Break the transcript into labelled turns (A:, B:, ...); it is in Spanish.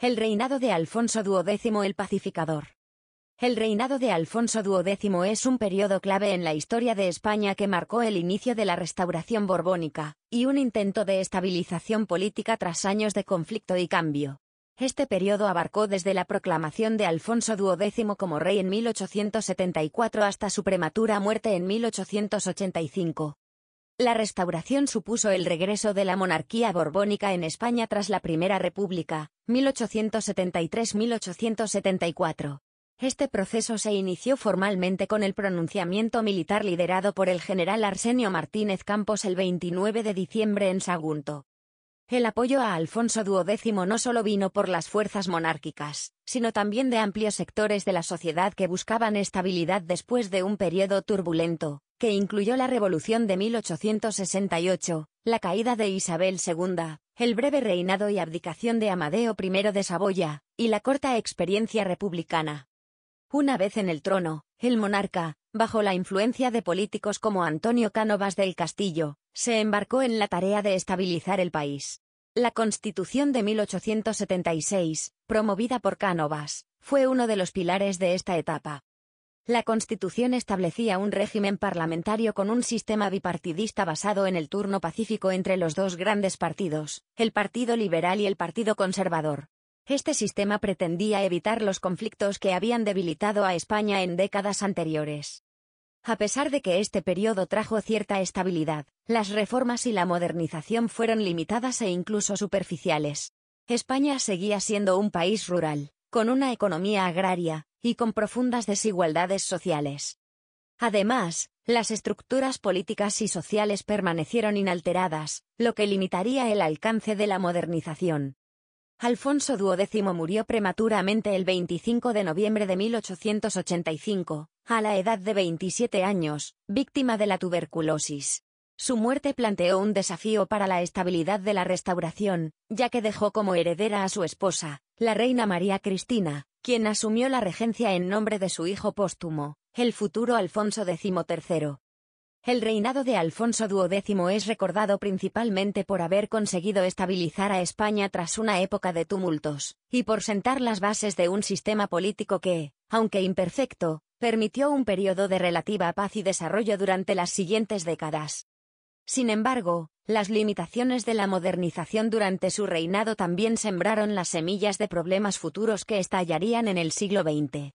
A: El reinado de Alfonso XII el pacificador. El reinado de Alfonso XII es un periodo clave en la historia de España que marcó el inicio de la restauración borbónica, y un intento de estabilización política tras años de conflicto y cambio. Este periodo abarcó desde la proclamación de Alfonso XII como rey en 1874 hasta su prematura muerte en 1885. La restauración supuso el regreso de la monarquía borbónica en España tras la Primera República, 1873-1874. Este proceso se inició formalmente con el pronunciamiento militar liderado por el general Arsenio Martínez Campos el 29 de diciembre en Sagunto. El apoyo a Alfonso XII no solo vino por las fuerzas monárquicas, sino también de amplios sectores de la sociedad que buscaban estabilidad después de un periodo turbulento, que incluyó la Revolución de 1868, la caída de Isabel II, el breve reinado y abdicación de Amadeo I de Saboya, y la corta experiencia republicana. Una vez en el trono, el monarca, bajo la influencia de políticos como Antonio Cánovas del Castillo, se embarcó en la tarea de estabilizar el país. La Constitución de 1876, promovida por Cánovas, fue uno de los pilares de esta etapa. La Constitución establecía un régimen parlamentario con un sistema bipartidista basado en el turno pacífico entre los dos grandes partidos, el Partido Liberal y el Partido Conservador. Este sistema pretendía evitar los conflictos que habían debilitado a España en décadas anteriores. A pesar de que este periodo trajo cierta estabilidad, las reformas y la modernización fueron limitadas e incluso superficiales. España seguía siendo un país rural, con una economía agraria, y con profundas desigualdades sociales. Además, las estructuras políticas y sociales permanecieron inalteradas, lo que limitaría el alcance de la modernización. Alfonso XII murió prematuramente el 25 de noviembre de 1885, a la edad de 27 años, víctima de la tuberculosis. Su muerte planteó un desafío para la estabilidad de la restauración, ya que dejó como heredera a su esposa, la reina María Cristina, quien asumió la regencia en nombre de su hijo póstumo, el futuro Alfonso XIII. El reinado de Alfonso XII es recordado principalmente por haber conseguido estabilizar a España tras una época de tumultos, y por sentar las bases de un sistema político que, aunque imperfecto, permitió un periodo de relativa paz y desarrollo durante las siguientes décadas. Sin embargo, las limitaciones de la modernización durante su reinado también sembraron las semillas de problemas futuros que estallarían en el siglo XX.